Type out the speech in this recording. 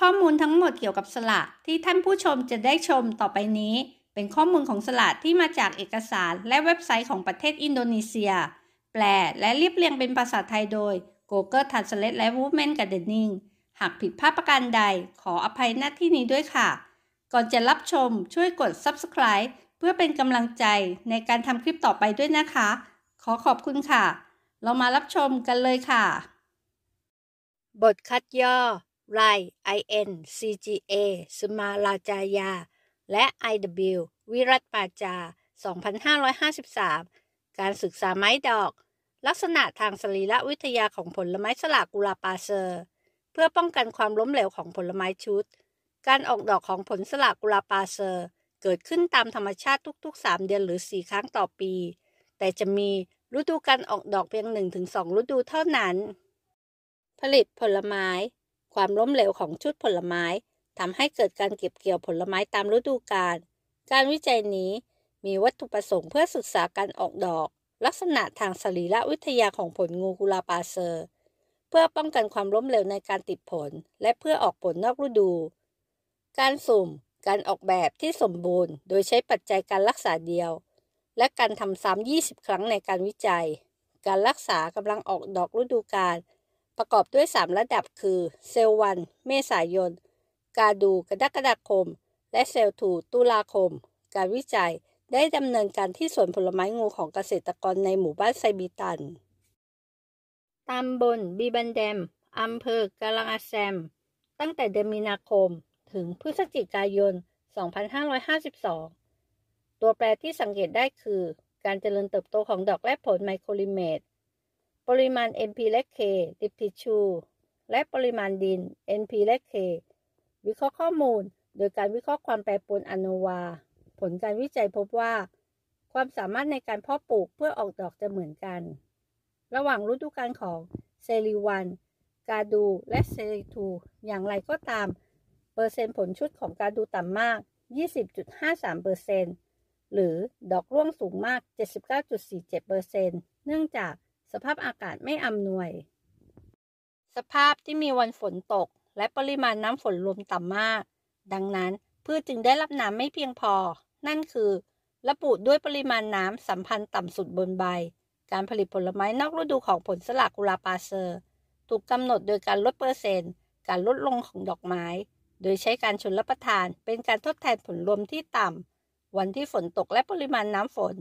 ข้อมูลทั้งหมดเกี่ยวกับสลากที่ท่านผู้ชมจะได้ชมต่อไปนี้ เป็นข้อมูลของสลากที่มาจากเอกสาร และเว็บไซต์ของประเทศอินโดนีเซีย แปลและเรียบเรียงเป็นภาษาไทยโดย Google Translate และ Movement Gardening หากผิดพลาดประการใด ขออภัยหน้าที่นี้ด้วยค่ะ ก่อนจะรับชมช่วยกด subscribe เพื่อเป็นกำลังใจในการทำคลิปต่อไปด้วยนะคะ ขอขอบคุณค่ะ เรามารับชมกันเลยค่ะ บทคัดย่อไร INCGA สมาราจายา และ IW วิรัตปาจา 2553 การศึกษาไม้ดอก ลักษณะทางสรีระวิทยาของผลไม้สลากกุลาปาเซอร์ เพื่อป้องกันความล้มเหลวของผลไม้ชุด การออกดอกของผลสลากกุลาปาเซอร์ เกิดขึ้นตามธรรมชาติทุกๆ 3 เดือนหรือ 4 ครั้งต่อปี แต่จะมีฤดูการออกดอกเพียง 1-2ฤดูเท่านั้น ผลิตผลไม้ความล้มเหลวของชุดผลไม้ทำให้เกิดการเก็บเกี่ยวผลไม้ตามฤดูกาล การวิจัยนี้มีวัตถุประสงค์เพื่อศึกษาการออกดอก ลักษณะทางสรีรวิทยาของผลงูกุลาปาเซอร์เพื่อป้องกันความล้มเหลวในการติดผล และเพื่อออกผลนอกฤดู การสุ่ม การออกแบบที่สมบูรณ์โดยใช้ปัจจัยการรักษาเดียว และการทำซ้ำ20 ครั้งในการวิจัย การรักษากำลังออกดอกฤดูกาลประกอบด้วย 3 ระดับคือเซลล์วันเมษายนกาดูกรกฎาคม และเซลล์ถูตุลาคม การวิจัยได้ดำเนินการที่สวนผลไม้งูของเกษตรกรในหมู่บ้านไซบีตันตำบลบีบันเดมอำเภอกาลังอาแซม ตั้งแต่เดือนมีนาคมถึงพฤศจิกายน 2552 ตัวแปรที่สังเกตได้คือการเจริญเติบโตของดอกและผลไมโครลิเมตปริมาณ NP และ K ดิบทิชชูและปริมาณดิน NP และ K วิเคราะห์ข้อมูลโดยการวิเคราะห์ความแปรปรวนอนุวา ผลการวิจัยพบว่า ความสามารถในการเพาะปลูกเพื่อออกดอกจะเหมือนกัน ระหว่างฤดูกาลของเซรีวันกาดูและเซรีทูอย่างไรก็ตาม เปอร์เซ็นต์ผลชุดของกาดูต่ำมาก 20.53%หรือดอกร่วงสูงมาก 79.47%เนื่องจากสภาพอากาศไม่อำนวย สภาพที่มีวันฝนตกและปริมาณน้ำฝนรวมต่ำมาก ดังนั้นพืชจึงได้รับน้ำไม่เพียงพอ นั่นคือระบุด้วยปริมาณน้ำสัมพันธ์ต่ำสุดบนใบ การผลิตผลไม้นอกฤดูของผลสลากกุลาปาเซอร์ถูกกำหนดโดยการลดเปอร์เซ็นต์การลดลงของดอกไม้ โดยใช้การชนรับประทานเป็นการทดแทนผลรวมที่ต่ำ วันที่ฝนตกและปริมาณน้ำฝน